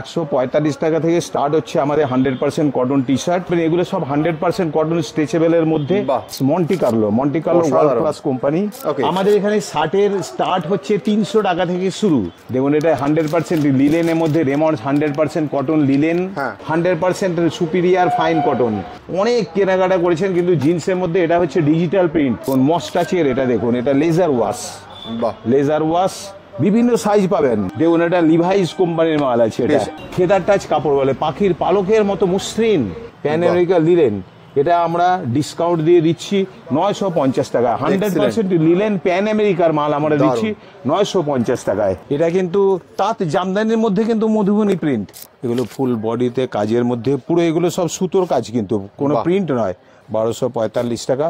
একশো পঁয়তাল্লিশ টাকা থেকে স্টার্ট হচ্ছে আমাদের hundred percent cotton T shirt এগুলো সব হান্ড্রেড পার্সেন্ট কটন স্ট্রেচেবেলের মধ্যে Monte Carlo Monte Carlo class company আমাদের এখানে শার্টের স্টার্ট হচ্ছে তিনশো টাকা থেকে শুরু দেখুন এটা হান্ড্রেড পার্সেন্ট লিলেনের মধ্যে Raymonds hundred percent cotton linen hundred percent superior fine cotton অনেক কেনাকাটা করেছেন কিন্তু জিন্সের মধ্যে এটা হচ্ছে ডিজিটাল প্রিন্ট মস্টাচের এটা দেখুন এটা লেজার ওয়াশ লেজার ওয়াশ বিভিন্ন সাইজ পাবেন দেখুন এটা লিভাইস কোম্পানির মাল আছে এটা ফেদার টাচ কাপড় বলে পাখির পালকের মতো মসৃণ প্যান আমেরিকা লিলেন এটা আমরা ডিসকাউন্ট দিয়ে দিচ্ছি নয়শো পঞ্চাশ টাকা হান্ড্রেড পার্সেন্ট লিলেন প্যান আমেরিকার মাল আমরা দিচ্ছি নয়শো পঞ্চাশ টাকায় এটা কিন্তু তাঁত জামদানির মধ্যে কিন্তু মধুবনী প্রিন্ট এগুলো ফুল বডিতে কাজের মধ্যে পুরো এগুলো সব সুতোর কাজ কিন্তু কোনো প্রিন্ট নয় বারোশো পঁয়তাল্লিশ টাকা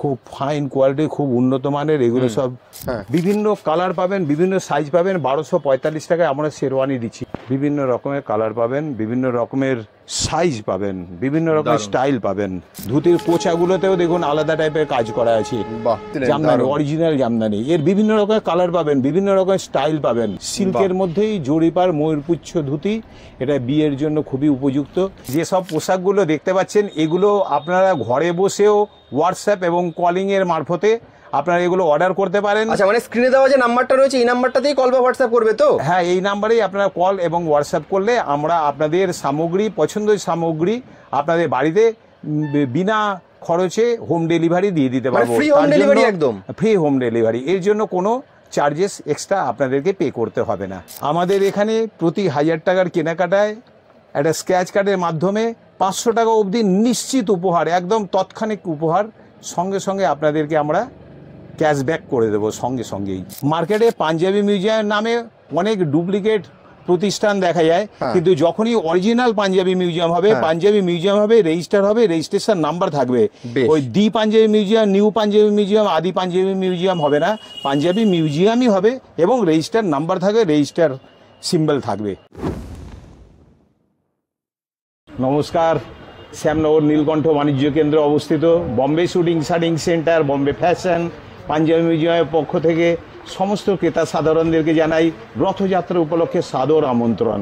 খুব ফাইন কোয়ালিটি খুব উন্নত মানের এগুলো সব হ্যাঁ। বিভিন্ন কালার পাবেন বিভিন্ন সাইজ পাবেন বারোশো পঁয়তাল্লিশ টাকায় আমরা শেরওয়ানি দিচ্ছি বিভিন্ন রকমের কালার পাবেন বিভিন্ন রকমের সাইজ পাবেন বিভিন্ন রকমের স্টাইল পাবেন ধুতির পোছাগুলোতেও দেখুন আলাদা টাইপের কাজ করা আছে জামদানি অরিজিনাল জামদানি এর বিভিন্ন রকমের কালার পাবেন বিভিন্ন রকমের স্টাইল পাবেন সিল্কের মধ্যেই জরিপার ময়ূরপুচ্ছ ধুতি এটা বিয়ের জন্য খুবই উপযুক্ত যেসব পোশাকগুলো দেখতে পাচ্ছেন এগুলো আপনারা ঘরে বসেও হোয়াটসঅ্যাপ এবং কলিংয়ের মারফতে আপনারা এগুলো অর্ডার করতে পারেন আচ্ছা মানে স্ক্রিনে দেওয়া যে নাম্বারটা রয়েছে এই নাম্বারটাতেই কল বা হোয়াটসঅ্যাপ করবে তো হ্যাঁ এই নাম্বারেই আপনারা কল এবং হোয়াটসঅ্যাপ করলে আমরা আপনাদের সামগ্রী পছন্দের সামগ্রী আপনাদের বাড়িতে বিনা খরচে হোম ডেলিভারি দিয়ে দিতে মানে পারবো ফ্রি হোম ডেলিভারি একদম ফ্রি হোম ডেলিভারি এর জন্য কোনো চার্জেস এক্সট্রা আপনাদেরকে পে করতে হবে না আমাদের এখানে প্রতি হাজার টাকার কেনাকাটায় একটা স্ক্র্যাচ কার্ডের মাধ্যমে পাঁচশো টাকা অবধি নিশ্চিত উপহার একদম তৎক্ষণিক উপহার সঙ্গে সঙ্গে আপনাদেরকে আমরা ক্যাশব্যাক করে দেবো সঙ্গে সঙ্গেই মার্কেটে পাঞ্জাবি মিউজিয়ামের নামে অনেক ডুপ্লিকেট প্রতিষ্ঠান দেখা যায় হ্যাঁ। কিন্তু যখনই অরিজিনাল পাঞ্জাবি মিউজিয়াম হবে হ্যাঁ। পাঞ্জাবি মিউজিয়াম হবে রেজিস্টার হবে রেজিস্ট্রেশন নাম্বার থাকবে ওই the Panjabi Museum new Panjabi Museum আদি পাঞ্জাবি মিউজিয়াম হবে না পাঞ্জাবি মিউজিয়ামই হবে এবং রেজিস্টার নাম্বার থাকবে রেজিস্টার সিম্বল থাকবে নমস্কার শ্যামনগর নীলকণ্ঠ বাণিজ্য কেন্দ্র অবস্থিত Bombay Suiting Shirting Centre Bombay Fashion Panjabi মিউজিয়ামের পক্ষ থেকে সমস্ত ক্রেতা সাধারণদেরকে জানাই রথযাত্রা উপলক্ষে সাদর আমন্ত্রণ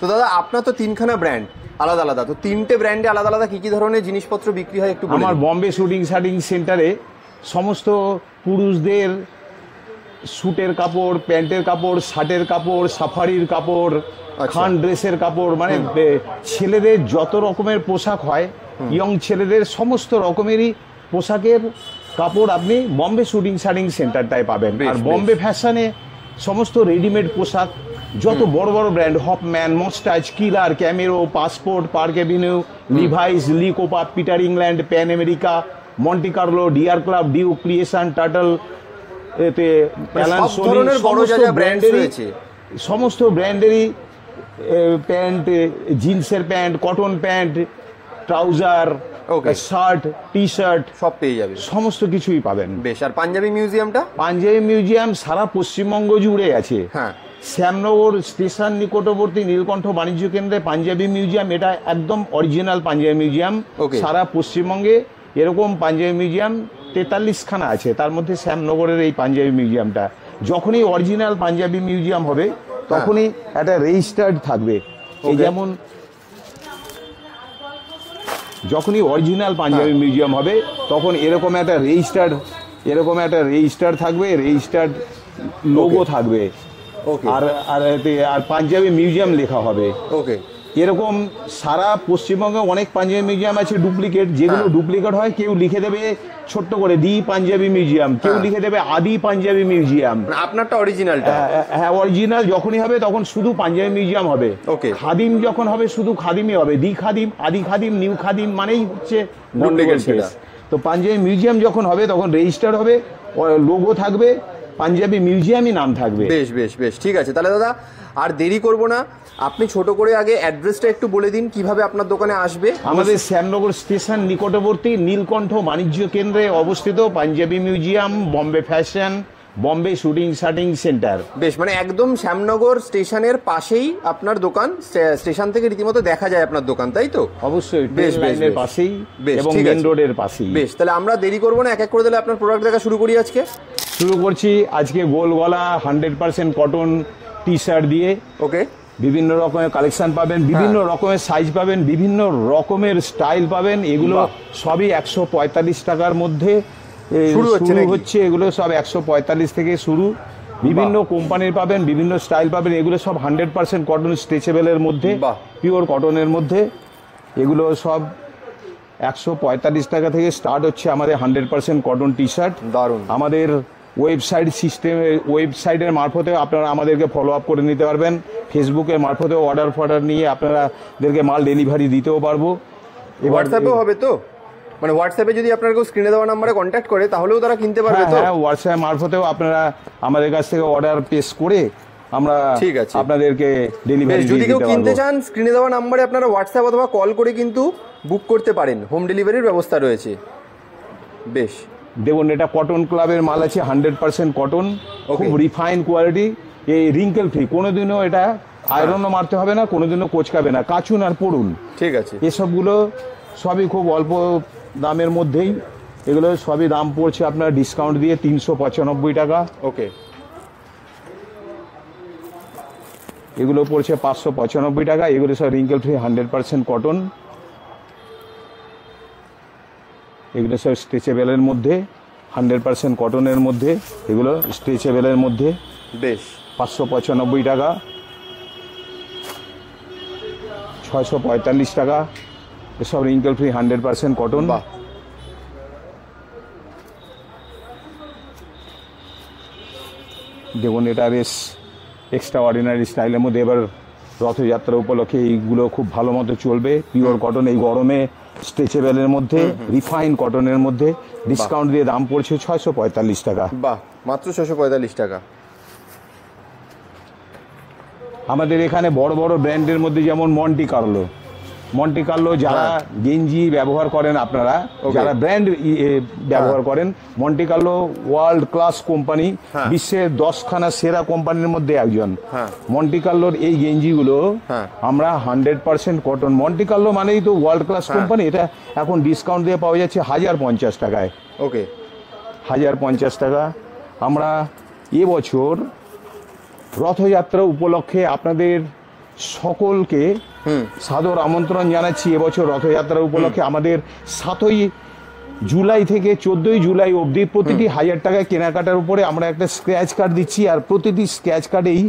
তো দাদা আপনার তো তিনখানা ব্র্যান্ড আলাদা আলাদা তো তিনটে ব্র্যান্ডে আলাদা আলাদা কী কী ধরনের জিনিসপত্র বিক্রি হয় একটু আমার বম্বে শুটিং শাটিং সেন্টারে সমস্ত পুরুষদের স্যুটের কাপড় প্যান্টের কাপড় শার্টের কাপড় সাফারির কাপড় আচ্ছা। খান ড্রেসের কাপড় মানে ছেলেদের যত রকমের পোশাক হয় ইয়ং ছেলেদের সমস্ত রকমেরই পোশাকের কাপড় আপনি বম্বে শুটিং শাড়িং সেন্টারটায় পাবেন আর বম্বে ফ্যাশনে সমস্ত রেডিমেড পোশাক যত বড় বড় brand Hoffman Moustache Killer Camaro Passport Park Avenue Levi's Lee Cooper Peter England Pan America Monte Carlo Deer Club Dew Creation Turtle এতে মানে সমস্ত ব্র্যান্ডেরই প্যান্ট জিন্সের pant cotton pant trouser shirt T shirt সব পেয়ে যাবে সমস্ত কিছুই পাবেন বেশ আর পাঞ্জাবি মিউজিয়ামটা পাঞ্জাবি মিউজিয়াম সারা পশ্চিমবঙ্গ জুড়ে আছে হ্যাঁ শ্যামনগর স্টেশন নিকটবর্তী নীলকণ্ঠ বাণিজ্য কেন্দ্রে পাঞ্জাবি মিউজিয়াম এটা একদম অরিজিনাল পাঞ্জাবি মিউজিয়াম সারা পশ্চিমবঙ্গে এরকম পাঞ্জাবি মিউজিয়াম তেতাল্লিশ খানা আছে তার মধ্যে শ্যামনগরের এই পাঞ্জাবি মিউজিয়ামটা যখনই অরিজিনাল পাঞ্জাবি মিউজিয়াম হবে হ্যাঁ। তখনই একটা রেজিস্টার্ড থাকবে এই যেমন যখনই অরিজিনাল পাঞ্জাবি মিউজিয়াম হবে তখন এরকম একটা রেজিস্টার্ড এরকম একটা রেজিস্টার থাকবে রেজিস্টার্ড লোগো থাকবে আর আর আর পাঞ্জাবি মিউজিয়াম লেখা হবে ওকে এরকম সারা পশ্চিমবঙ্গে অনেক পাঞ্জাবি মিউজিয়াম আছে ডুপ্লিকেট যেগুলো ডুপ্লিকেট হ্যাঁ। হয় কেউ লিখে দেবে ছোট্ট করে দি পাঞ্জাবি মিউজিয়াম কেউ হ্যাঁ। লিখে দেবে আদি পাঞ্জাবি মিউজিয়াম মানে আপনারটা অরিজিনাল হ্যাঁ অরিজিনাল হ্যাঁ, যখনই হবে তখন শুধু পাঞ্জাবি মিউজিয়াম হবে ওকে খাদিম যখন হবে শুধু খাদিমই হবে দি খাদিম আদি খাদিম নিউ খাদিম মানেই হচ্ছে তো পাঞ্জাবি মিউজিয়াম যখন হবে তখন রেজিস্টার হবে লোগো থাকবে পাঞ্জাবি মিউজিয়ামই নাম থাকবে বেশ বেশ বেশ ঠিক আছে তাহলে দাদা আর দেরি করব না আপনি ছোট করে আগে অ্যাড্রেসটা একটু বলে দিন কিভাবে আপনার দোকানে আসবে আমাদের শ্যামনগর স্টেশন নিকটবর্তী নীলকণ্ঠ বাণিজ্য কেন্দ্রে অবস্থিত Panjabi Museum Bombay Fashion Bombay Suiting Shirting Centre বেশ মানে একদম শ্যামনগর স্টেশনের পাশেই আপনার দোকান স্টেশন থেকে রীতিমতো দেখা যায় আপনার দোকান তাই তো অবশ্যই বেশ বেশের পাশেই এবং মেন রোডের পাশেই বেশ তাহলে আমরা দেরি করবো না এক এক করে দিলে আপনার প্রোডাক্ট দেখা শুরু করি আজকে শুরু করছি আজকে গোল গলা hundred percent cotton T shirt দিয়ে ওকে বিভিন্ন রকমের কালেকশন হ্যাঁ। পাবেন বিভিন্ন রকমের সাইজ পাবেন বিভিন্ন রকমের স্টাইল পাবেন এগুলো সবই একশো পঁয়তাল্লিশ টাকার মধ্যে শুরু হচ্ছে এগুলো সব একশো পঁয়তাল্লিশ থেকে শুরু বিভিন্ন কোম্পানির পাবেন বিভিন্ন স্টাইল পাবেন এগুলো সব হান্ড্রেড পার্সেন্ট কটন স্ট্রেচেবেলের মধ্যে পিওর কটনের মধ্যে এগুলো সব একশো পঁয়তাল্লিশ টাকা থেকে স্টার্ট হচ্ছে আমাদের hundred percent cotton T shirt দারুণ আমাদের ওয়েবসাইট সিস্টেমে ওয়েবসাইটের মারফতেও আপনারা আমাদেরকে ফলো আপ করে নিতে পারবেন ফেসবুকের মারফতেও অর্ডার ফর্ডার নিয়ে আপনারাদেরকে মাল ডেলিভারি দিতেও পারবো হোয়াটসঅ্যাপেও হবে তো মানে হোয়াটসঅ্যাপে যদি আপনার কেউ স্ক্রিনে দেওয়া নাম্বারে কন্ট্যাক্ট করে তাহলেও তারা কিনতে পারবে হ্যাঁ হোয়াটসঅ্যাপ মারফতেও আপনারা আমাদের কাছ থেকে অর্ডার পেস করে আমরা ঠিক আছে আপনাদেরকে ডেলিভারি যদি কেউ কিনতে চান স্ক্রিনে দেওয়া নাম্বারে আপনারা হোয়াটসঅ্যাপ অথবা কল করে কিন্তু বুক করতে পারেন হোম ডেলিভারির ব্যবস্থা রয়েছে বেশ দেখুন এটা কটন ক্লাবের মাল আছে হান্ড্রেড পার্সেন্ট কটন খুব রিফাইন কোয়ালিটি এই রিঙ্কেল ফ্রি কোনোদিনও এটা আয়রনও হ্যাঁ। মারতে হবে না কোনোদিনও কোচকাবে না কাচুন আর পড়ুন ঠিক আছে এসবগুলো সবই খুব অল্প দামের মধ্যেই এগুলো সবই দাম পড়ছে আপনার ডিসকাউন্ট দিয়ে তিনশো পঁচানব্বই টাকা ওকে এগুলো পড়ছে পাঁচশো পঁচানব্বই টাকা এগুলো সব wrinkle free hundred percent cotton এগুলো সব স্ট্রেচেবেলের মধ্যে হান্ড্রেড পার্সেন্ট কটনের মধ্যে এগুলো স্ট্রেচেবেলের মধ্যে বেশ পাঁচশো পঁচানব্বই টাকা ছয়শো পঁয়তাল্লিশ টাকা এসব wrinkle free hundred percent cotton বা দেখুন এটা বেশ এক্সট্রা অর্ডিনারি স্টাইলের মধ্যে এবার রথযাত্রা উপলক্ষে এইগুলো খুব ভালো মতো চলবে পিওর কটন এই গরমে স্ট্রেচেবেলের মধ্যে রিফাইন কটনের মধ্যে ডিসকাউন্ট দিয়ে দাম পড়ছে ছয়শো পঁয়তাল্লিশ টাকা বাহ মাত্র ছয়শো পঁয়তাল্লিশ টাকা আমাদের এখানে বড় বড় ব্র্যান্ডের মধ্যে যেমন মন্টি কার্লো মন্টিকার্লো কার্লো যারা হ্যাঁ। গেঞ্জি ব্যবহার করেন আপনারা যারা ব্র্যান্ড ব্যবহার হ্যাঁ। করেন Monte Carlo Carlo world class company বিশ্বের দশখানা সেরা কোম্পানির মধ্যে একজন মন্টি হ্যাঁ। কার্লোর এই গেঞ্জিগুলো আমরা hundred percent cotton Monte Carlo মানেই তো ওয়ার্ল্ড ক্লাস কোম্পানি এটা এখন ডিসকাউন্ট দিয়ে পাওয়া যাচ্ছে হাজার পঞ্চাশ টাকায় ওকে হাজার পঞ্চাশ টাকা আমরা এবছর রথযাত্রা উপলক্ষে আপনাদের সকলকে সাদর আমন্ত্রণ জানাচ্ছি এবছর রথযাত্রা উপলক্ষে আমাদের সাতই জুলাই থেকে চোদ্দই জুলাই অবধি প্রতিটি হাজার টাকায় কেনাকাটার উপরে আমরা একটা স্ক্র্যাচ কার্ড দিচ্ছি আর প্রতিটি স্ক্র্যাচ কার্ডেই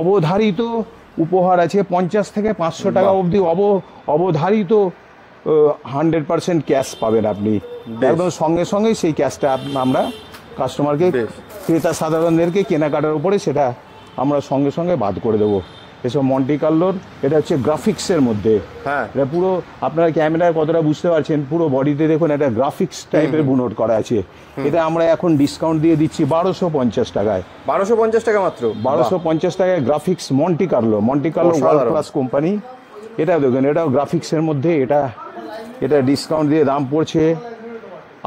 অবধারিত উপহার আছে পঞ্চাশ থেকে পাঁচশো টাকা অবধি অব অবধারিত হান্ড্রেড পার্সেন্ট ক্যাশ পাবেন আপনি একদম সঙ্গে সঙ্গে সেই ক্যাশটা আমরা কাস্টমারকে ক্রেতা সাধারণদেরকে কেনাকাটার উপরে সেটা আমরা সঙ্গে সঙ্গে বাদ করে দেবো এসব মন্টি কার্লোর এটা হচ্ছে গ্রাফিক্সের মধ্যে হ্যাঁ এটা পুরো আপনারা ক্যামেরায় কতটা বুঝতে পারছেন পুরো বডিতে দেখুন একটা গ্রাফিক্স টাইপের বুনোট করা আছে এটা আমরা এখন ডিসকাউন্ট দিয়ে দিচ্ছি বারোশো পঞ্চাশ টাকায় বারোশো পঞ্চাশ টাকা মাত্র বারোশো পঞ্চাশ টাকায় graphics Monte Carlo Monte Carlo world class company এটা দেখুন এটাও গ্রাফিক্সের মধ্যে এটা এটা ডিসকাউন্ট দিয়ে দাম পড়ছে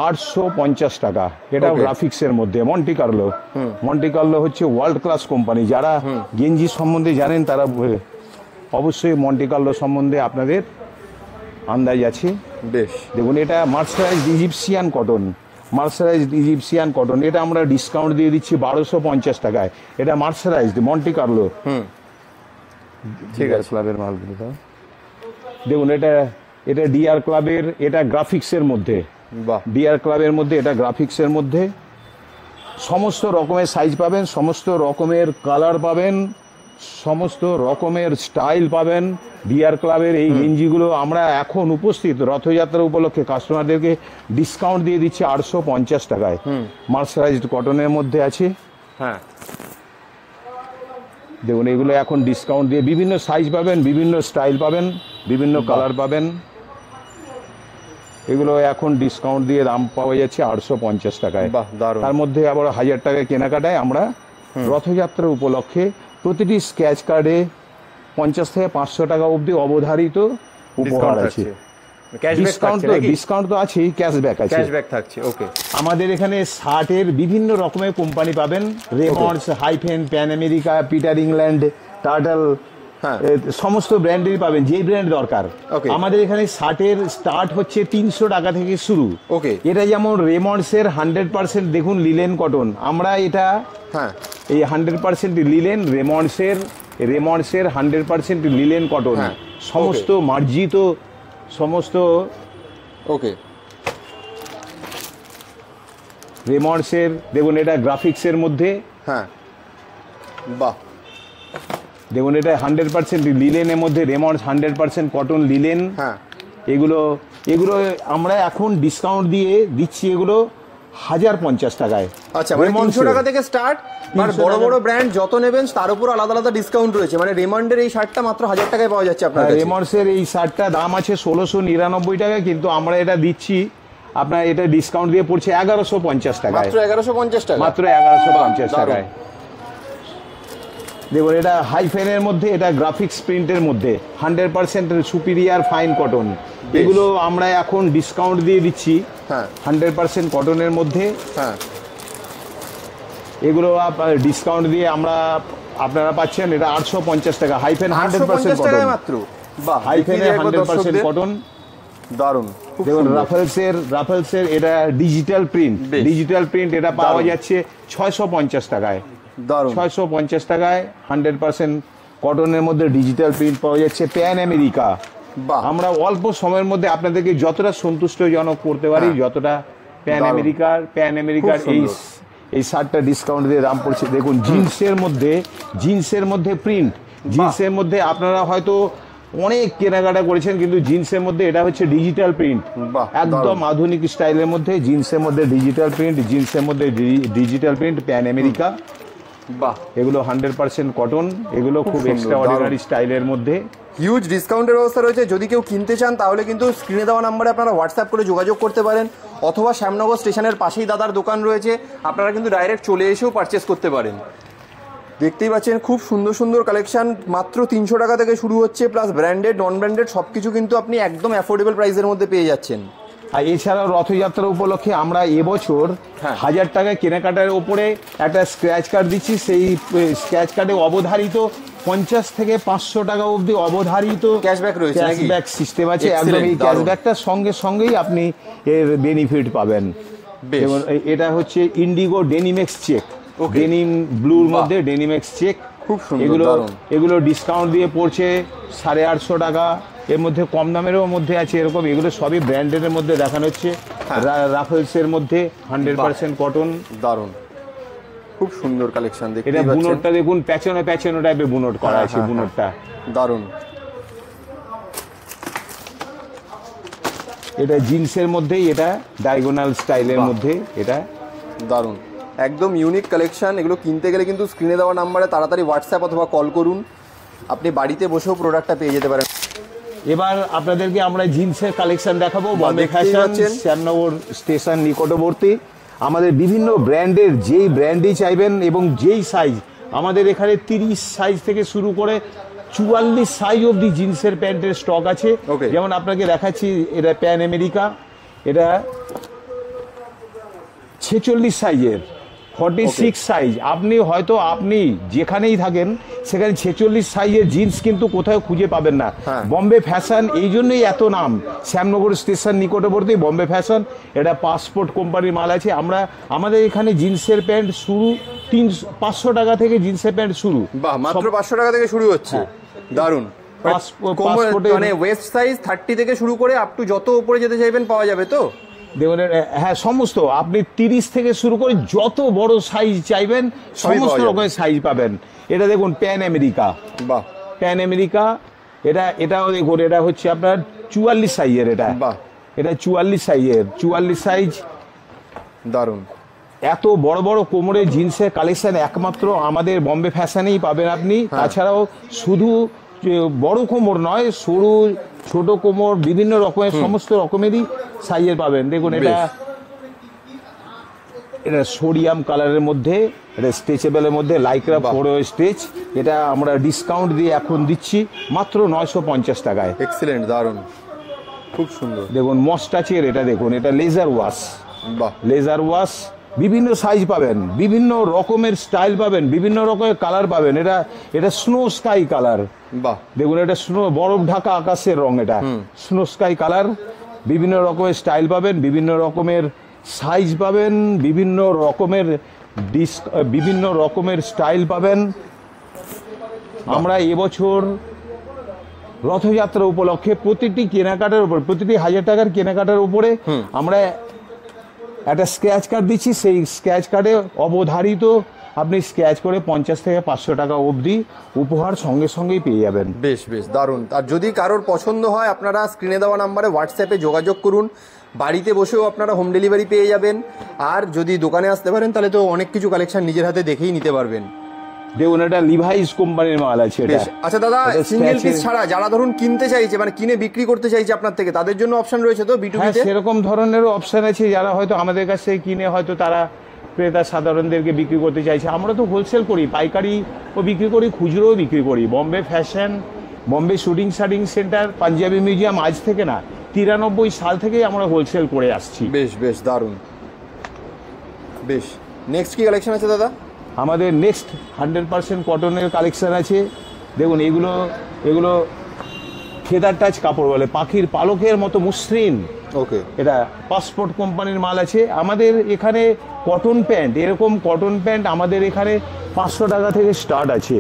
আটশো পঞ্চাশ টাকা এটা গ্রাফিক্সের মধ্যে মন্টি কার্লো মন্টি কার্লো হচ্ছে ওয়ার্ল্ড ক্লাস কোম্পানি যারা গেঞ্জি সম্বন্ধে জানেন তারা অবশ্যই মন্টি কার্লো সম্বন্ধে আপনাদের আন্দাজ আছে বেশ দেখুন এটা mercerised Egyptian cotton mercerised Egyptian cotton এটা আমরা ডিসকাউন্ট দিয়ে দিচ্ছি বারোশো পঞ্চাশ টাকায় এটা মার্সারাইজড মন্টি কার্লো ঠিক আছে ক্লাবের মালগুলো দেখুন এটা এটা ডিআর ক্লাবের এটা গ্রাফিক্সের মধ্যে বিয়ার ক্লাবের মধ্যে এটা গ্রাফিক্সের মধ্যে সমস্ত রকমের সাইজ পাবেন সমস্ত রকমের কালার পাবেন সমস্ত রকমের স্টাইল পাবেন বিয়ার ক্লাবের এই গেঞ্জিগুলো আমরা এখন উপস্থিত রথযাত্রা উপলক্ষে কাস্টমারদেরকে ডিসকাউন্ট দিয়ে দিচ্ছি আটশো পঞ্চাশ টাকায় মার্সারাইজড কটনের মধ্যে আছে হ্যাঁ দেখুন এগুলো এখন ডিসকাউন্ট দিয়ে বিভিন্ন সাইজ পাবেন বিভিন্ন স্টাইল পাবেন বিভিন্ন কালার পাবেন এগুলো এখন ডিসকাউন্ট দিয়ে দাম পাওয়া যাচ্ছে আটশো পঞ্চাশ টাকায় তার মধ্যে আবার হাজার টাকায় কেনাকাটায় আমরা রথযাত্রা উপলক্ষে প্রতিটি স্ক্যাচ কার্ডে পঞ্চাশ থেকে পাঁচশো টাকা অবধি অবধারিত উপহার আছে ডিসকাউন্ট তো ডিসকাউন্ট তো আছেই ক্যাশব্যাক আছে ক্যাশব্যাক থাকছে ওকে আমাদের এখানে শার্টের বিভিন্ন রকমের কোম্পানি পাবেন Raymonds hyphen Pan America Peter England Turtle হ্যাঁ। সমস্ত ব্র্যান্ডেরই পাবেন যে ব্র্যান্ড দরকার আমাদের এখানে শার্টের স্টার্ট হচ্ছে তিনশো টাকা থেকে শুরু ওকে এটা যেমন রেমন্ডসের হান্ড্রেড পার্সেন্ট দেখুন লিলেন কটন আমরা এটা হ্যাঁ এই হান্ড্রেড পার্সেন্ট লিলেন রেমন্ডসের রেমন্ডসের হান্ড্রেড পার্সেন্ট লিলেন কটন সমস্ত মার্জিত সমস্ত ওকে রেমন্ডসের দেখুন এটা গ্রাফিক্সের মধ্যে হ্যাঁ বাহ দেখুন এটা হান্ড্রেড পার্সেন্ট লিলেনের মধ্যে Raymond hundred percent cotton linen হ্যাঁ এগুলো এগুলো আমরা এখন ডিসকাউন্ট দিয়ে দিচ্ছি এগুলো হাজার পঞ্চাশ টাকায় আচ্ছা মানে তিনশো টাকা থেকে স্টার্ট মানে বড় বড় ব্র্যান্ড যত নেবেন তার উপর আলাদা আলাদা ডিসকাউন্ট রয়েছে মানে রেমন্ডের এই শার্টটা মাত্র হাজার টাকায় পাওয়া যাচ্ছে আপনার রেমন্ডসের হ্যাঁ, এই শার্টটা দাম আছে ষোলোশো নিরানব্বই টাকা কিন্তু আমরা এটা দিচ্ছি আপনার এটা ডিসকাউন্ট দিয়ে পড়ছে এগারোশো পঞ্চাশ টাকা মাত্র এগারোশো পঞ্চাশ টাকা মাত্র এগারোশো পঞ্চাশ টাকায় দেখুন এটা হাইফেনের মধ্যে এটা গ্রাফিক্স প্রিন্টের মধ্যে hundred percent superior fine cotton এগুলো আমরা এখন ডিসকাউন্ট দিয়ে দিচ্ছি হান্ড্রেড পার্সেন্ট কটনের মধ্যে হ্যাঁ। এগুলো ডিসকাউন্ট দিয়ে আমরা আপনারা পাচ্ছেন এটা আটশো পঞ্চাশ টাকা হাইফেন হান্ড্রেড পার্সেন্ট কটন মাত্র বা হাইফেনে হান্ড্রেড পার্সেন্ট কটন দারুণ দেখুন রাফেলসের রাফেলসের এটা ডিজিটাল প্রিন্ট ডিজিটাল প্রিন্ট এটা পাওয়া যাচ্ছে ছয়শো পঞ্চাশ টাকায় ছয়শো পঞ্চাশ টাকায় হান্ড্রেড পার্সেন্ট কটনের মধ্যে ডিজিটাল প্রিন্ট পাওয়া যাচ্ছে প্যান আমেরিকা বা আমরা অল্প সময়ের মধ্যে আপনাদেরকে যতটা সন্তুষ্টজনক করতে পারি হ্যাঁ। যতটা প্যান আমেরিকার প্যান আমেরিকার এই এই শার্টটা ডিসকাউন্ট দিয়ে দাম পড়ছে দেখুন জিন্সের মধ্যে জিন্সের মধ্যে প্রিন্ট জিন্সের মধ্যে আপনারা হয়তো অনেক কেনাকাটা করেছেন কিন্তু জিন্সের মধ্যে এটা হচ্ছে ডিজিটাল প্রিন্ট একদম আধুনিক স্টাইলের মধ্যে জিন্সের মধ্যে ডিজিটাল প্রিন্ট জিন্সের মধ্যে ডিজিটাল প্রিন্ট প্যান আমেরিকা বাহ এগুলো হান্ড্রেড পার্সেন্ট কটন এগুলো খুব এক্সট্রা স্টাইলের মধ্যে হিউজ ডিসকাউন্টের ব্যবস্থা রয়েছে যদি কেউ কিনতে চান তাহলে কিন্তু স্ক্রিনে দেওয়া নাম্বারে আপনারা হোয়াটসঅ্যাপ করে যোগাযোগ করতে পারেন অথবা শ্যামনগর স্টেশনের পাশেই দাদার দোকান রয়েছে আপনারা কিন্তু ডাইরেক্ট চলে এসেও পারচেস করতে পারেন দেখতেই পাচ্ছেন খুব সুন্দর সুন্দর কালেকশান মাত্র তিনশো টাকা থেকে শুরু হচ্ছে প্লাস ব্র্যান্ডেড নন ব্র্যান্ডেড সব কিছু কিন্তু আপনি একদম অ্যাফোর্ডেবল প্রাইসের মধ্যে পেয়ে যাচ্ছেন আর এছাড়াও রথযাত্রা উপলক্ষে আমরা এবছর হ্যাঁ। হাজার টাকা কেনাকাটার ওপরে একটা স্ক্র্যাচ কার্ড দিচ্ছি সেই স্ক্র্যাচ কার্ডে অবধারিত পঞ্চাশ থেকে পাঁচশো টাকা অবধি অবধারিত ক্যাশব্যাক রয়েছে ক্যাশব্যাক সিস্টেম আছে একদম এই ক্যাশব্যাকটার সঙ্গে সঙ্গেই আপনি এর বেনিফিট পাবেন এটা হচ্ছে ইন্ডিগো ডেনিমেক্স চেক ডেনিম ব্লুর মধ্যে ডেনিমেক্স চেক খুব সুন্দর এগুলো এগুলো ডিসকাউন্ট দিয়ে পড়ছে সাড়ে আটশো টাকা এর মধ্যে কম দামেরও মধ্যে আছে এরকম এগুলো সবই ব্র্যান্ডের মধ্যে দেখানো হচ্ছে হ্যাঁ। রাফেলসের মধ্যে হান্ড্রেড পার্সেন্ট কটন দারুণ খুব সুন্দর কালেকশন দেখতে এটা বুনটটা দেখুন প্যাচানো প্যাচানো টাইপের বুনট করা হ্যাঁ, আছে হ্যাঁ, বুনটটা দারুণ এটা জিন্সের মধ্যেই এটা ডায়াগোনাল স্টাইলের মধ্যে এটা দারুণ একদম ইউনিক কালেকশন এগুলো কিনতে গেলে কিন্তু স্ক্রিনে দেওয়া নাম্বারে তাড়াতাড়ি হোয়াটসঅ্যাপ অথবা কল করুন আপনি বাড়িতে বসেও প্রোডাক্টটা পেয়ে যেতে পারেন এবার আপনাদেরকে আমরা জিন্সের কালেকশন দেখাবো বম্বে ফ্যাশন শ্যামনগর স্টেশন নিকটবর্তী আমাদের বিভিন্ন ব্র্যান্ডের যেই ব্র্যান্ডই চাইবেন এবং যেই সাইজ আমাদের এখানে তিরিশ সাইজ থেকে শুরু করে চুয়াল্লিশ সাইজ অবধি জিন্সের প্যান্টের স্টক আছে যেমন আপনাকে দেখাচ্ছি এটা প্যান আমেরিকা এটা ছেচল্লিশ সাইজের ফর্টি সিক্স সাইজ আপনি হয়তো আপনি যেখানেই থাকেন সেখানে ছেচল্লিশ সাইজের জিন্স কিন্তু কোথাও খুঁজে পাবেন না বম্বে ফ্যাশন এই জন্যই এত নাম শ্যামনগর স্টেশন নিকটবর্তী বম্বে ফ্যাশন এটা পাসপোর্ট কোম্পানির মাল আছে আমরা আমাদের এখানে জিন্সের প্যান্ট শুরু তিন পাঁচশো টাকা থেকে জিন্সের প্যান্ট শুরু মাত্র পাঁচশো টাকা থেকে শুরু হচ্ছে হ্যাঁ। দারুন পাসপোর্ট মানে ওয়েস্ট সাইজ থার্টি থেকে শুরু করে আপ টু যত উপরে যেতে চাইবেন পাওয়া যাবে তো দেওয়ালের হ্যাঁ সমস্ত আপনি তিরিশ থেকে শুরু করে যত বড় সাইজ চাইবেন সমস্ত রকমের সাইজ পাবেন এটা দেখুন প্যান আমেরিকা বাহ প্যান আমেরিকা এটা এটাও দেখুন এটা হচ্ছে আপনার চুয়াল্লিশ সাইজের এটা এটা চুয়াল্লিশ সাইজের চুয়াল্লিশ সাইজ দারুণ এত বড় বড় কোমরের জিন্সের কালেকশন একমাত্র আমাদের বম্বে ফ্যাশনেই পাবেন আপনি হ্যাঁ। তাছাড়াও শুধু বড় কোমর নয় সরু ছোট কোমর বিভিন্ন রকমের সমস্ত রকমেরই সাইজের পাবেন দেখুন এটা এটা সোডিয়াম কালারের মধ্যে এটা স্ট্রেচেবলের মধ্যে লাইকরা বড় স্ট্রেচ এটা আমরা ডিসকাউন্ট দিয়ে এখন দিচ্ছি মাত্র নয়শো পঞ্চাশ টাকায় এক্সিলেন্ট দারুণ খুব সুন্দর দেখুন মস্টাচের এটা দেখুন এটা লেজার ওয়াশ বাহ লেজার ওয়াশ বিভিন্ন সাইজ পাবেন বিভিন্ন রকমের স্টাইল পাবেন বিভিন্ন রকমের কালার পাবেন এটা এটা স্নো স্কাই কালার দেখুন এটা স্নো বরফ ঢাকা আকাশের রং এটা স্নো স্কাই কালার বিভিন্ন রকমের স্টাইল পাবেন বিভিন্ন রকমের সাইজ পাবেন বিভিন্ন রকমের ডিস বিভিন্ন রকমের স্টাইল পাবেন আমরা এবছর রথযাত্রা উপলক্ষে প্রতিটি কেনাকাটার উপর প্রতিটি হাজার টাকার কেনাকাটার উপরে আমরা একটা স্ক্র্যাচ কার্ড দিচ্ছি সেই স্ক্র্যাচ কার্ডে অবধারিত আপনি স্ক্যাচ করে পঞ্চাশ থেকে পাঁচশো টাকা অবধি উপহার সঙ্গে সঙ্গেই পেয়ে যাবেন বেশ বেশ দারুণ আর যদি কারোর পছন্দ হয় আপনারা স্ক্রিনে দেওয়া নাম্বারে হোয়াটসঅ্যাপে যোগাযোগ করুন বাড়িতে বসেও আপনারা হোম ডেলিভারি পেয়ে যাবেন আর যদি দোকানে আসতে পারেন তাহলে তো অনেক কিছু কালেকশন নিজের হাতে দেখেই নিতে পারবেন দেখুন এটা লিভাইস কোম্পানির মাল আছে আচ্ছা দাদা সিঙ্গেল পিস ছাড়া যারা ধরুন কিনতে চাইছে মানে কিনে বিক্রি করতে চাইছে আপনার থেকে তাদের জন্য অপশন রয়েছে তো বিটু হ্যাঁ, সেরকম ধরনেরও অপশন আছে যারা হয়তো আমাদের কাছে কিনে হয়তো তারা ক্রেতা সাধারণদেরকে বিক্রি করতে চাইছে আমরা তো হোলসেল করি পাইকারি ও বিক্রি করি খুচরোও বিক্রি করি Bombay Fashion Bombay Suiting Shirting Centre Panjabi Museum আজ থেকে না তিরানব্বই সাল থেকেই আমরা হোলসেল করে আসছি বেশ বেশ দারুণ বেশ নেক্সট কি কালেকশন আছে দাদা আমাদের নেক্সট হান্ড্রেড পার্সেন্ট কটনের কালেকশন আছে দেখুন এগুলো এগুলো ফেদার টাচ কাপড় বলে পাখির পালকের মতো মসৃণ ওকে এটা পাসপোর্ট কোম্পানির মাল আছে আমাদের এখানে কটন প্যান্ট এরকম কটন প্যান্ট আমাদের এখানে পাঁচশো টাকা থেকে স্টার্ট আছে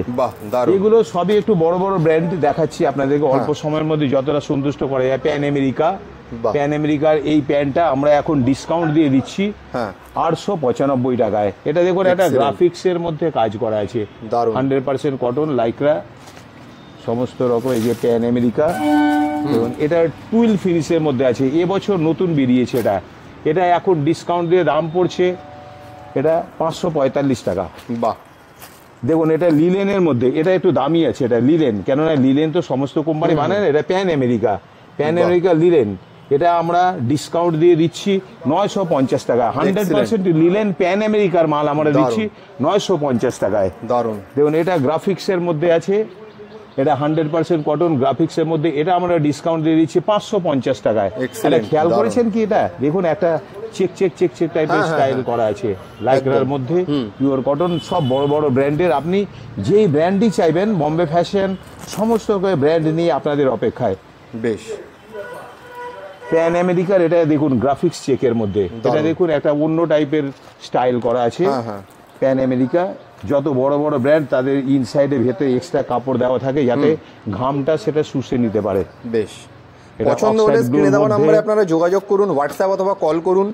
এগুলো সবই একটু বড় বড় ব্র্যান্ড দেখাচ্ছি আপনাদেরকে অল্প হ্যাঁ। সময়ের মধ্যে যতটা সন্তুষ্ট করা যায় প্যান আমেরিকা প্যান আমেরিকার এই প্যান্টটা আমরা এখন ডিসকাউন্ট দিয়ে দিচ্ছি হ্যাঁ। আটশো পঁচানব্বই টাকায় এটা দেখুন একটা গ্রাফিক্সের মধ্যে কাজ করা আছে হান্ড্রেড পার্সেন্ট কটন লাইকরা সমস্ত রকম এই যে প্যান আমেরিকা এবং এটা টুইল ফিনিশের মধ্যে আছে এবছর নতুন বেরিয়েছে এটা এটা এখন ডিসকাউন্ট দিয়ে দাম পড়ছে এটা পাঁচশো পঁয়তাল্লিশ টাকা বাহ দেখুন এটা লিলেনের মধ্যে এটা একটু দামি আছে এটা লিলেন কেননা লিলেন তো সমস্ত কোম্পানি বানায় না এটা Pan America Pan America linen এটা আমরা ডিসকাউন্ট দিয়ে দিচ্ছি নয়শো পঞ্চাশ টাকা হান্ড্রেড পার্সেন্ট লিলেন প্যান আমেরিকার মাল আমরা দিচ্ছি নয়শো পঞ্চাশ টাকায় দারুন দেখুন এটা গ্রাফিক্সের মধ্যে আছে এটা হান্ড্রেড পার্সেন্ট কটন গ্রাফিক্সের মধ্যে এটা আমরা ডিসকাউন্ট দিয়ে দিচ্ছি পাঁচশো পঞ্চাশ টাকায় এটা খেয়াল করেছেন কি এটা দেখুন একটা চেক চেক চেক চেক টাইপের স্টাইল করা আছে লাইক্রার মধ্যে পিওর কটন সব বড় বড় ব্র্যান্ডের আপনি যেই ব্র্যান্ডই চাইবেন বম্বে ফ্যাশন সমস্ত ব্র্যান্ড নিয়ে আপনাদের অপেক্ষায় বেশ প্যান আমেরিকার এটা দেখুন গ্রাফিক্স চেকের মধ্যে এটা দেখুন একটা অন্য টাইপের স্টাইল করা আছে প্যান আমেরিকা হ্যাঁ। যত বড় বড় ব্র্যান্ড তাদের ইনসাইডে ভেতরে এক্সট্রা কাপড় দেওয়া থাকে যাতে ঘামটা সেটা শুষে নিতে পারে বেশ পছন্দ হলে স্ক্রিনে দেওয়া নম্বরে আপনারা যোগাযোগ করুন হোয়াটসঅ্যাপ অথবা কল করুন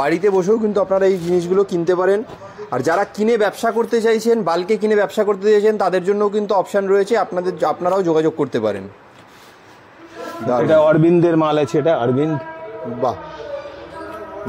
বাড়িতে বসেও কিন্তু আপনারা এই জিনিসগুলো কিনতে পারেন আর যারা কিনে ব্যবসা করতে চাইছেন বালকে কিনে ব্যবসা করতে চাইছেন তাদের জন্যও কিন্তু অপশান রয়েছে আপনাদের আপনারাও যোগাযোগ করতে পারেন এটা অরবিন্দের মাল আছে এটা অরবিন্দ বাহ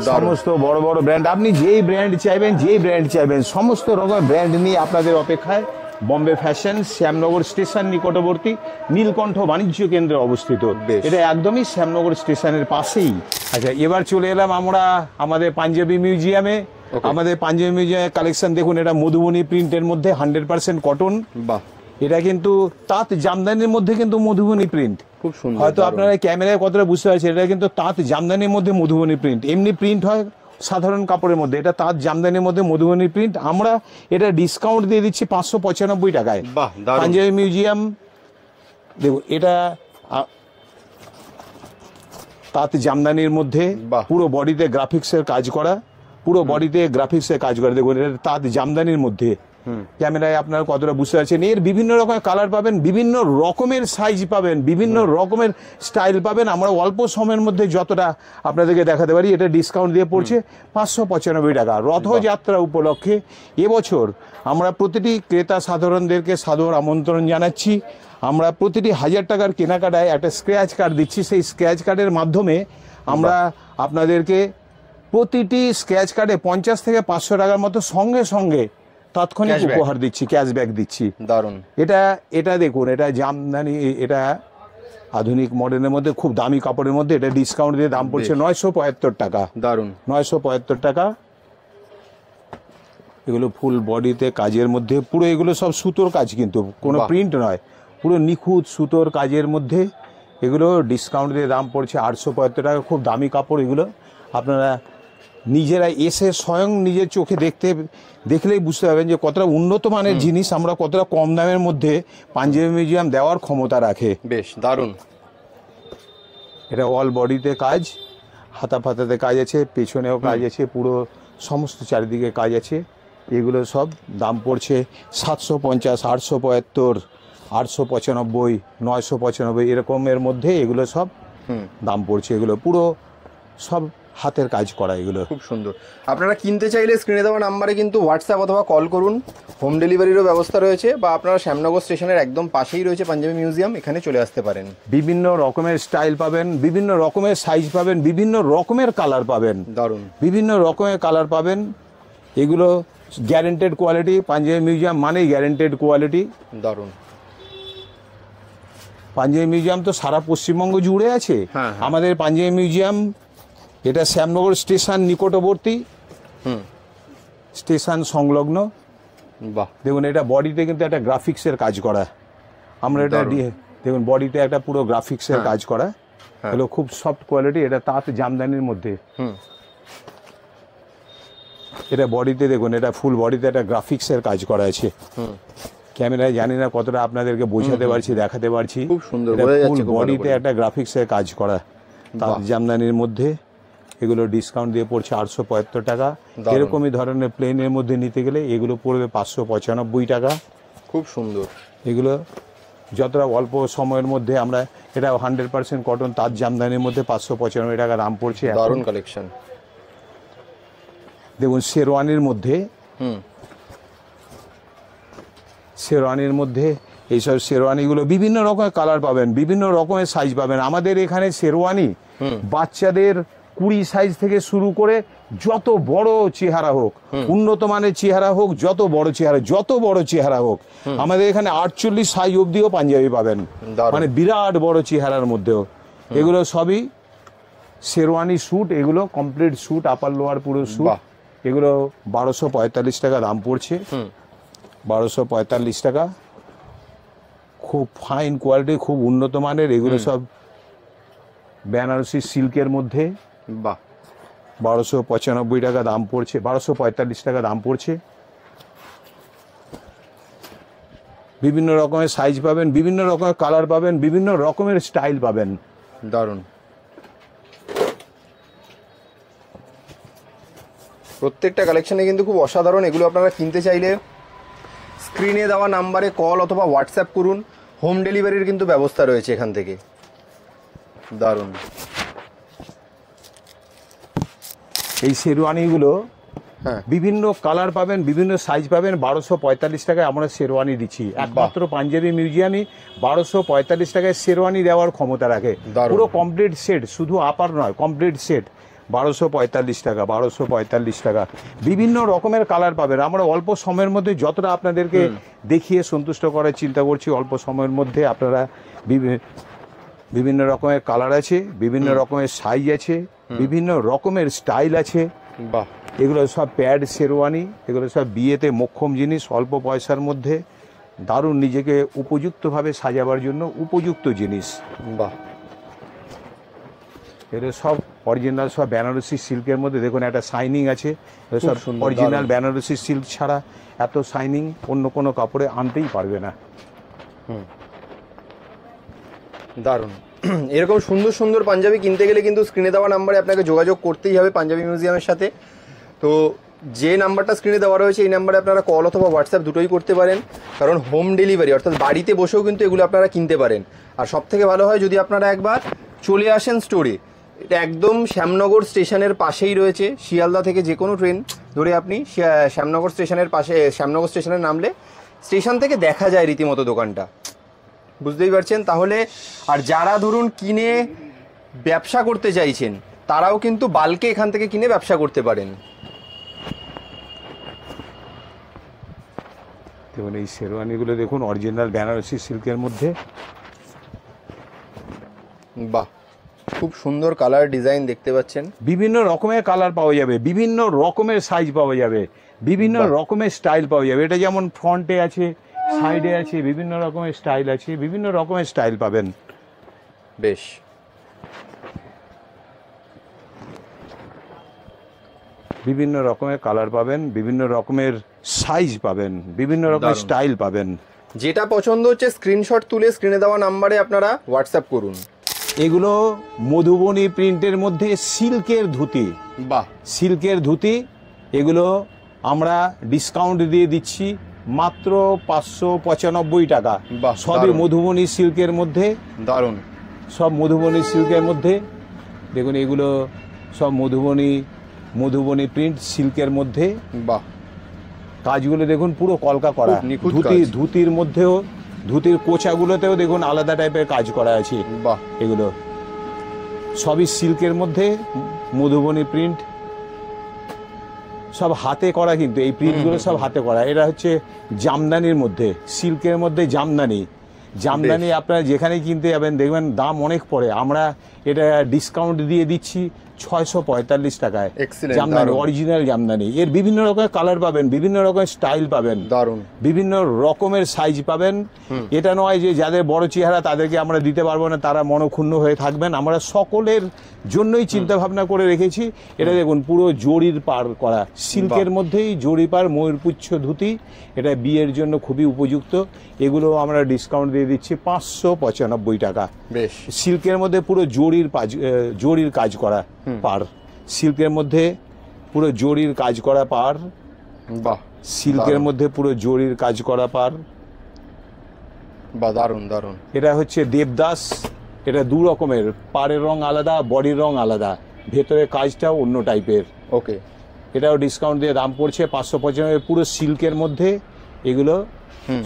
সমস্ত বড় বড় ব্র্যান্ড আপনি যেই ব্র্যান্ড চাইবেন যেই ব্র্যান্ড চাইবেন সমস্ত রকম ব্র্যান্ড নিয়ে আপনাদের অপেক্ষায় বম্বে ফ্যাশন শ্যামনগর স্টেশন নিকটবর্তী নীলকণ্ঠ বাণিজ্য কেন্দ্রে অবস্থিত এটা একদমই শ্যামনগর স্টেশনের পাশেই আচ্ছা এবার চলে এলাম আমরা আমাদের পাঞ্জাবি মিউজিয়ামে আমাদের পাঞ্জাবি মিউজিয়ামের কালেকশন দেখুন এটা মধুবনী প্রিন্টের মধ্যে হান্ড্রেড পার্সেন্ট কটন বাহ এটা কিন্তু তাঁত জামদানির মধ্যে কিন্তু মধুবনী প্রিন্ট খুব সুন্দর হয়তো আপনারা ক্যামেরায় কতটা বুঝতে পারছেন এটা কিন্তু তাঁত জামদানির মধ্যে মধুবনী প্রিন্ট এমনি প্রিন্ট হয় সাধারণ কাপড়ের মধ্যে এটা তাঁত জামদানির মধ্যে মধুবনী প্রিন্ট আমরা এটা ডিসকাউন্ট দিয়ে দিচ্ছি পাঁচশো পঁচানব্বই টাকায় পাঞ্জাবি মিউজিয়াম দেখুন এটা তাঁত জামদানির মধ্যে পুরো বডিতে গ্রাফিক্সের কাজ করা পুরো বডিতে গ্রাফিক্সের কাজ করা দেখুন এটা তাঁত জামদানির মধ্যে ক্যামেরায় আপনারা কতটা বুঝতে পারছেন এর বিভিন্ন রকমের কালার পাবেন বিভিন্ন রকমের সাইজ পাবেন বিভিন্ন রকমের স্টাইল পাবেন আমরা অল্প সময়ের মধ্যে যতটা আপনাদেরকে দেখাতে পারি এটা ডিসকাউন্ট দিয়ে পড়ছে পাঁচশো পঁচানব্বই টাকা রথযাত্রা উপলক্ষে এবছর আমরা প্রতিটি ক্রেতা সাধারণদেরকে সাধুর আমন্ত্রণ জানাচ্ছি আমরা প্রতিটি হাজার টাকার কেনাকাটায় একটা স্ক্র্যাচ কার্ড দিচ্ছি সেই স্ক্র্যাচ কার্ডের মাধ্যমে আমরা আপনাদেরকে প্রতিটি স্ক্র্যাচ কার্ডে পঞ্চাশ থেকে পাঁচশো টাকার মতো সঙ্গে সঙ্গে তাৎক্ষণিক উপহার দিচ্ছি ক্যাশব্যাক দিচ্ছি দারুণ এটা এটা দেখুন এটা জামদানি এটা আধুনিক মডেলের মধ্যে খুব দামি কাপড়ের মধ্যে এটা ডিসকাউন্ট দিয়ে দাম পড়ছে নয়শো পঁয়াত্তর টাকা দারুণ নয়শো পঁয়াত্তর টাকা এগুলো ফুল বডিতে কাজের মধ্যে পুরো এগুলো সব সুতোর কাজ কিন্তু কোনো প্রিন্ট নয় পুরো নিখুঁত সুতোর কাজের মধ্যে এগুলো ডিসকাউন্ট দিয়ে দাম পড়ছে আটশো পঁয়াত্তর টাকা খুব দামি কাপড় এগুলো আপনারা নিজেরা এসে স্বয়ং নিজের চোখে দেখতে দেখলেই বুঝতে পারবেন যে কতটা উন্নত মানের জিনিস আমরা কতটা কম দামের মধ্যে পাঞ্জাবি মিউজিয়াম দেওয়ার ক্ষমতা রাখে বেশ দারুণ এটা অল বডিতে কাজ হাতা ফাতাতে কাজ আছে পেছনেও কাজ আছে পুরো সমস্ত চারিদিকে কাজ আছে এগুলো সব দাম পড়ছে সাতশো পঞ্চাশ আটশো পঁয়াত্তর আটশো পঁচানব্বই নয়শো পঁচানব্বই এরকমের মধ্যে এগুলো সব দাম পড়ছে এগুলো পুরো সব হাতের কাজ করা এগুলো খুব সুন্দর আপনারা কিনতে চাইলে স্ক্রিনে দেওয়া নাম্বারে কিন্তু হোয়াটসঅ্যাপ অথবা কল করুন হোম ডেলিভারিরও ব্যবস্থা রয়েছে বা আপনারা শ্যামনগর স্টেশনের একদম পাশেই রয়েছে পাঞ্জাবি মিউজিয়াম এখানে চলে আসতে পারেন বিভিন্ন রকমের স্টাইল পাবেন বিভিন্ন রকমের সাইজ পাবেন বিভিন্ন রকমের কালার পাবেন দারুণ বিভিন্ন রকমের কালার পাবেন এগুলো গ্যারেন্টেড কোয়ালিটি পাঞ্জাবি মিউজিয়াম মানেই গ্যারেন্টেড কোয়ালিটি দারুণ পাঞ্জাবি মিউজিয়াম তো সারা পশ্চিমবঙ্গ জুড়ে আছে হ্যাঁ, হ্যাঁ। আমাদের পাঞ্জাবি মিউজিয়াম এটা শ্যামনগর স্টেশন নিকটবর্তী স্টেশন সংলগ্ন বাহ দেখুন এটা বডিতে কিন্তু একটা গ্রাফিক্সের কাজ করা আমরা এটা দেখুন বডিতে একটা পুরো গ্রাফিক্সের হ্যাঁ। কাজ করা হ্যাঁ। হলো খুব সফট কোয়ালিটি এটা তাঁত জামদানির মধ্যে এটা বডিতে দেখুন এটা ফুল বডিতে একটা গ্রাফিক্সের কাজ করা আছে ক্যামেরায় জানি না কতটা আপনাদেরকে বোঝাতে পারছি দেখাতে পারছি খুব সুন্দর বডিতে একটা গ্রাফিক্সের কাজ করা তাঁত জামদানির মধ্যে এগুলো ডিসকাউন্ট দিয়ে পড়ছে আটশো পঁয়াত্তর টাকা এরকমই ধরনের প্লেনের মধ্যে নিতে গেলে এগুলো পড়বে পাঁচশো পঁচানব্বই টাকা খুব সুন্দর এগুলো যতটা অল্প সময়ের মধ্যে আমরা এটা হান্ড্রেড পার্সেন্ট কটন তার জামদানির মধ্যে পাঁচশো পঁচানব্বই টাকা দাম পড়ছে দারুণ কালেকশন দেখুন শেরওয়ানির মধ্যে শেরওয়ানির মধ্যে এইসব শেরওয়ানিগুলো বিভিন্ন রকমের কালার পাবেন বিভিন্ন রকমের সাইজ পাবেন আমাদের এখানে শেরওয়ানি বাচ্চাদের কুড়ি সাইজ থেকে শুরু করে যত বড় চেহারা হোক উন্নত মানের চেহারা হোক যত বড় চেহারা যত বড় চেহারা হোক আমাদের এখানে আটচল্লিশ সাইজ অব্দিও পাঞ্জাবি পাবেন মানে বিরাট বড় চেহারার মধ্যেও এগুলো সবই শেরওয়ানি স্যুট এগুলো কমপ্লিট স্যুট আপার লোয়ার পুরো স্যুট এগুলো বারোশো পঁয়তাল্লিশ টাকা দাম পড়ছে বারোশো পঁয়তাল্লিশ টাকা খুব ফাইন কোয়ালিটি খুব উন্নত মানের এগুলো সব বেনারসি সিল্কের মধ্যে বাহ বারোশো পঁচানব্বই টাকা দাম পড়ছে বারোশো পঁয়তাল্লিশ টাকা দাম পড়ছে বিভিন্ন রকমের সাইজ পাবেন বিভিন্ন রকমের কালার পাবেন বিভিন্ন রকমের স্টাইল পাবেন দারুণ প্রত্যেকটা কালেকশনে কিন্তু খুব অসাধারণ এগুলো আপনারা কিনতে চাইলে স্ক্রিনে দেওয়া নাম্বারে কল অথবা হোয়াটসঅ্যাপ করুন হোম ডেলিভারির কিন্তু ব্যবস্থা রয়েছে এখান থেকে দারুণ এই শেরওয়ানিগুলো হ্যাঁ। বিভিন্ন কালার পাবেন বিভিন্ন সাইজ পাবেন বারোশো পঁয়তাল্লিশ টাকায় আমরা শেরওয়ানি দিচ্ছি একমাত্র পাঞ্জাবি মিউজিয়ামই বারোশো পঁয়তাল্লিশ টাকায় শেরওয়ানি দেওয়ার ক্ষমতা রাখে পুরো কমপ্লিট সেট শুধু আপার নয় কমপ্লিট সেট বারোশো পঁয়তাল্লিশ টাকা বারোশো পঁয়তাল্লিশ টাকা বিভিন্ন রকমের কালার পাবেন আমরা অল্প সময়ের মধ্যে যতটা আপনাদেরকে দেখিয়ে সন্তুষ্ট করার চিন্তা করছি অল্প সময়ের মধ্যে আপনারা বিভিন্ন রকমের কালার আছে বিভিন্ন রকমের সাইজ আছে বিভিন্ন রকমের স্টাইল আছে বাহ এগুলো সব প্যাড শেরওয়ানি এগুলো সব বিয়েতে মোক্ষম জিনিস অল্প পয়সার মধ্যে দারুণ নিজেকে উপযুক্তভাবে সাজাবার জন্য উপযুক্ত জিনিস বাহ এগুলো সব অরিজিনাল সব বেনারসি সিল্কের মধ্যে দেখুন একটা শাইনিং আছে সব অরিজিনাল বেনারসি সিল্ক ছাড়া এত শাইনিং অন্য কোনো কাপড়ে আনতেই পারবে না হুম দারুণ এরকম সুন্দর সুন্দর পাঞ্জাবি কিনতে গেলে কিন্তু স্ক্রিনে দেওয়া নাম্বারে আপনাকে যোগাযোগ করতেই হবে পাঞ্জাবি মিউজিয়ামের সাথে তো যে নাম্বারটা স্ক্রিনে দেওয়া রয়েছে এই নাম্বারে আপনারা কল অথবা হোয়াটসঅ্যাপ দুটোই করতে পারেন কারণ হোম ডেলিভারি অর্থাৎ বাড়িতে বসেও কিন্তু এগুলো আপনারা কিনতে পারেন আর সবথেকে ভালো হয় যদি আপনারা একবার চলে আসেন স্টোরে এটা একদম শ্যামনগর স্টেশনের পাশেই রয়েছে শিয়ালদা থেকে যে কোনো ট্রেন ধরে আপনি শ্যামনগর স্টেশনের পাশে শ্যামনগর স্টেশনে নামলে স্টেশন থেকে দেখা যায় রীতিমতো দোকানটা বুঝতেই পারছেন তাহলে আর যারা ধরুন কিনে ব্যবসা করতে চাইছেন তারাও কিন্তু বালকে এখান থেকে কিনে ব্যবসা করতে পারেন এই শেরওয়ানিগুলো দেখুন অরিজিনাল বেনারসি সিল্কের মধ্যে বাহ খুব সুন্দর কালার ডিজাইন দেখতে পাচ্ছেন বিভিন্ন রকমের কালার পাওয়া যাবে বিভিন্ন রকমের সাইজ পাওয়া যাবে বিভিন্ন রকমের স্টাইল পাওয়া যাবে এটা যেমন ফ্রন্টে আছে সাইডে আছে বিভিন্ন রকমের স্টাইল আছে বিভিন্ন রকমের স্টাইল পাবেন বেশ বিভিন্ন রকমের কালার পাবেন বিভিন্ন রকমের সাইজ পাবেন বিভিন্ন রকমের স্টাইল পাবেন যেটা পছন্দ হচ্ছে স্ক্রিনশট তুলে স্ক্রিনে দেওয়া নাম্বারে আপনারা হোয়াটসঅ্যাপ করুন এগুলো মধুবনী প্রিন্টের মধ্যে সিল্কের ধুতি বাহ সিল্কের ধুতি এগুলো আমরা ডিসকাউন্ট দিয়ে দিচ্ছি মাত্র পাঁচশো পঁচানব্বই টাকা সবই মধুবনী সিল্কের মধ্যে দারুণ সব মধুবনী সিল্কের মধ্যে দেখুন এগুলো সব মধুবনী মধুবনী প্রিন্ট সিল্কের মধ্যে বা কাজগুলো দেখুন পুরো কলকা করা ধুতি ধুতির মধ্যেও ধুতির কোচাগুলোতেও দেখুন আলাদা টাইপের কাজ করা আছে বা এগুলো সবই সিল্কের মধ্যে মধুবনী প্রিন্ট সব হাতে করা কিন্তু এই প্রিন্টগুলো সব হাতে করা এটা হচ্ছে জামদানির মধ্যে সিল্কের মধ্যে জামদানি জামদানি আপনারা যেখানে কিনতে যাবেন দেখবেন দাম অনেক পড়ে আমরা এটা ডিসকাউন্ট দিয়ে দিচ্ছি ছয়শো পঁয়তাল্লিশ টাকায় জামদানি অরিজিনাল জামদানি এর বিভিন্ন রকমের কালার পাবেন বিভিন্ন রকমের স্টাইল পাবেন দারুন বিভিন্ন রকমের সাইজ পাবেন এটা নয় যে যাদের বড় চেহারা তাদেরকে আমরা দিতে পারবো না তারা মনক্ষুণ্ণ হয়ে থাকবেন আমরা সকলের জন্যই চিন্তা ভাবনা করে রেখেছি এটা দেখুন পুরো জরির পার করা সিল্কের মধ্যেই জরি পার ময়ূরপুচ্ছ ধুতি এটা বিয়ের জন্য খুবই উপযুক্ত এগুলো আমরা ডিসকাউন্ট দিয়ে দিচ্ছি পাঁচশো পঁচানব্বই টাকা বেশ সিল্কের মধ্যে পুরো জরির জরির কাজ করা পার সিল্কের মধ্যে পুরো জরির কাজ করা পার বাহ সিল্কের মধ্যে পুরো জরির কাজ করা পার বা দারুণ দারুণ এটা হচ্ছে দেবদাস এটা দু রকমের পাড়ের রং আলাদা বডির রং আলাদা ভেতরে কাজটাও অন্য টাইপের ওকে এটাও ডিসকাউন্ট দিয়ে দাম পড়ছে পাঁচশো পঁচানব্বই পুরো সিল্কের মধ্যে এগুলো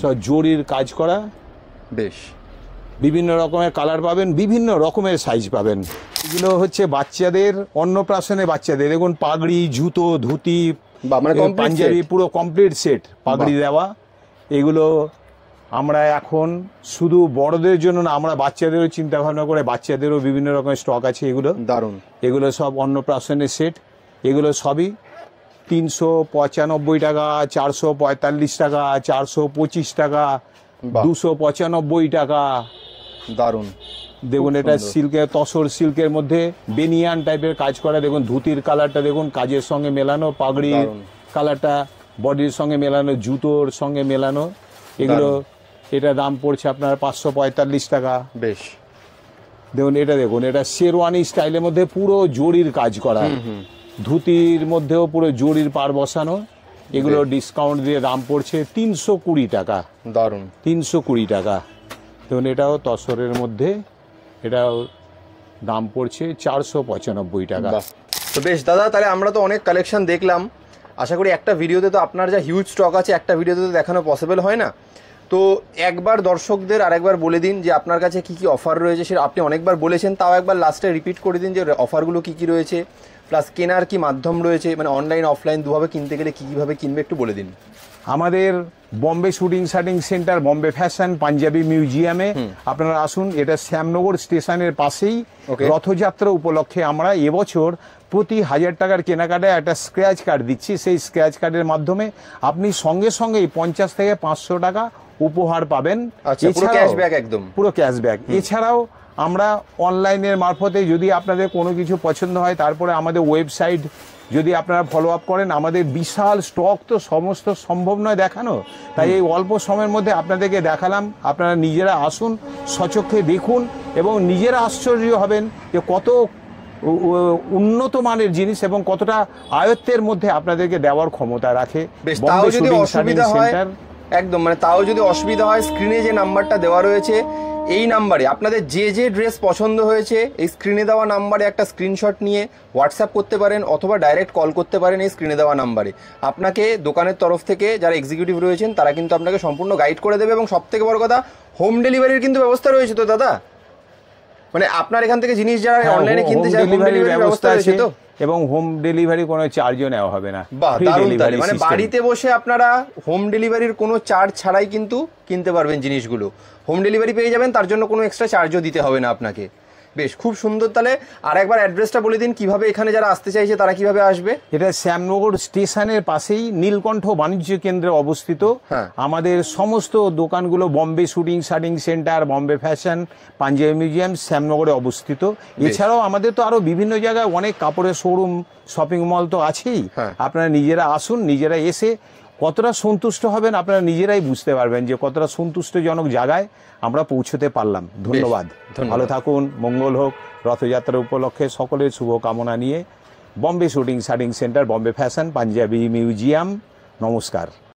সব জরির কাজ করা বেশ বিভিন্ন রকমের কালার পাবেন বিভিন্ন রকমের সাইজ পাবেন এগুলো হচ্ছে বাচ্চাদের অন্নপ্রাশনে বাচ্চাদের দেখুন পাগড়ি জুতো ধুতি মানে পাঞ্জাবি পুরো কমপ্লিট সেট পাগড়ি দেওয়া এগুলো আমরা এখন শুধু বড়দের জন্য না আমরা বাচ্চাদেরও চিন্তা ভাবনা করে বাচ্চাদেরও বিভিন্ন রকমের স্টক আছে এগুলো দারুণ এগুলো সব অন্নপ্রাশনের সেট এগুলো সবই তিনশো পঁচানব্বই টাকা চারশো পঁয়তাল্লিশ টাকা চারশো পঁচিশ টাকা দুশো পঁচানব্বই টাকা দারুণ দেখুন এটা সিল্কের তসর সিল্কের মধ্যে বেনিয়ান টাইপের কাজ করা দেখুন ধুতির কালারটা দেখুন কাজের সঙ্গে মেলানো পাগড়ির কালারটা বডির সঙ্গে মেলানো জুতোর সঙ্গে মেলানো এগুলো এটা দাম পড়ছে আপনার পাঁচশো পঁয়তাল্লিশ টাকা বেশ দেখুন এটা দেখুন এটা শেরওয়ানি স্টাইলের মধ্যে পুরো জরির কাজ করা ধুতির মধ্যেও পুরো জরির পার বসানো এগুলো ডিসকাউন্ট দিয়ে দাম পড়ছে তিনশো কুড়ি টাকা দারুণ তিনশো কুড়ি টাকা দেখুন এটাও তসরের মধ্যে এটাও দাম পড়ছে চারশো পঁচানব্বই টাকা তো বেশ দাদা তাহলে আমরা তো অনেক কালেকশন দেখলাম আশা করি একটা ভিডিওতে তো আপনার যা হিউজ স্টক আছে একটা ভিডিওতে তো দেখানো পসিবল হয় না তো একবার দর্শকদের আরেকবার বলে দিন যে আপনার কাছে কি কি অফার রয়েছে সেটা আপনি অনেকবার বলেছেন তাও একবার লাস্টে রিপিট করে দিন যে অফারগুলো কি কি রয়েছে প্লাস কেনার কি মাধ্যম রয়েছে মানে অনলাইন অফলাইন দুভাবে কিনতে গেলে কী কীভাবে কিনবে একটু বলে দিন আমাদের Bombay Suiting Shirting Centre Bombay Fashion Panjabi মিউজিয়ামে আপনারা আসুন এটা শ্যামনগর স্টেশনের পাশেই রথযাত্রা উপলক্ষে আমরা এবছর প্রতি হাজার টাকার কেনাকাটায় একটা স্ক্র্যাচ কার্ড দিচ্ছি সেই স্ক্র্যাচ কার্ডের মাধ্যমে আপনি সঙ্গে সঙ্গেই পঞ্চাশ থেকে পাঁচশো টাকা উপহার পাবেন আচ্ছা, একদম পুরো ক্যাশব্যাক এছাড়াও আমরা অনলাইনের মারফতে যদি আপনাদের কোনো কিছু পছন্দ হয় তারপরে আমাদের ওয়েবসাইট যদি আপনারা ফলো আপ করেন আমাদের বিশাল স্টক তো সমস্ত সম্ভব নয় দেখানো তাই এই অল্প সময়ের মধ্যে আপনাদেরকে দেখালাম আপনারা নিজেরা আসুন সচক্ষে দেখুন এবং নিজেরা আশ্চর্য হবেন যে কত উন্নত মানের জিনিস এবং কতটা আয়ত্তের মধ্যে আপনাদেরকে দেওয়ার ক্ষমতা রাখে যদি অসুবিধা হয় একদম মানে তাও যদি অসুবিধা হয় স্ক্রিনে যে নাম্বারটা দেওয়া রয়েছে এই নাম্বারে আপনাদের যে যে ড্রেস পছন্দ হয়েছে এই স্ক্রিনে দেওয়া নাম্বারে একটা স্ক্রিনশট নিয়ে হোয়াটসঅ্যাপ করতে পারেন অথবা ডাইরেক্ট কল করতে পারেন এই স্ক্রিনে দেওয়া নাম্বারে আপনাকে দোকানের তরফ থেকে যারা এক্সিকিউটিভ রয়েছেন তারা কিন্তু আপনাকে সম্পূর্ণ গাইড করে দেবে এবং সবথেকে বড় কথা হোম ডেলিভারির কিন্তু ব্যবস্থা রয়েছে তো দাদা মানে আপনার এখান থেকে জিনিস যারা অনলাইনে হ্যাঁ, কিনতে চায় হোম ডেলিভারির ব্যবস্থা আছে তো এবং হোম ডেলিভারি কোনো চার্জও নেওয়া হবে না মানে বাড়িতে বসে আপনারা হোম ডেলিভারির কোনো চার্জ ছাড়াই কিন্তু কিনতে পারবেন জিনিসগুলো হোম ডেলিভারি পেয়ে যাবেন তার জন্য কোনো এক্সট্রা চার্জও দিতে হবে না আপনাকে বেশ খুব সুন্দর তাহলে আর একবার অ্যাড্রেসটা বলে দিন কিভাবে এখানে যারা আসতে চাইছে তারা কিভাবে আসবে এটা শ্যামনগর স্টেশনের পাশেই নীলকণ্ঠ বাণিজ্য কেন্দ্রে অবস্থিত হ্যাঁ। আমাদের সমস্ত দোকানগুলো Bombay Suiting Shirting Centre Bombay Fashion Panjabi Museum শ্যামনগরে অবস্থিত এছাড়াও আমাদের তো আরো বিভিন্ন জায়গায় অনেক কাপড়ের শোরুম শপিং মল তো আছেই হ্যাঁ। আপনারা নিজেরা আসুন নিজেরা এসে কতটা সন্তুষ্ট হবেন আপনারা নিজেরাই বুঝতে পারবেন যে কতটা সন্তুষ্টজনক জায়গায় আমরা পৌঁছতে পারলাম ধন্যবাদ ভালো থাকুন মঙ্গল হোক রথযাত্রা উপলক্ষে সকলের শুভকামনা নিয়ে Bombay Suiting Shirting Centre Bombay Fashion Panjabi Museum নমস্কার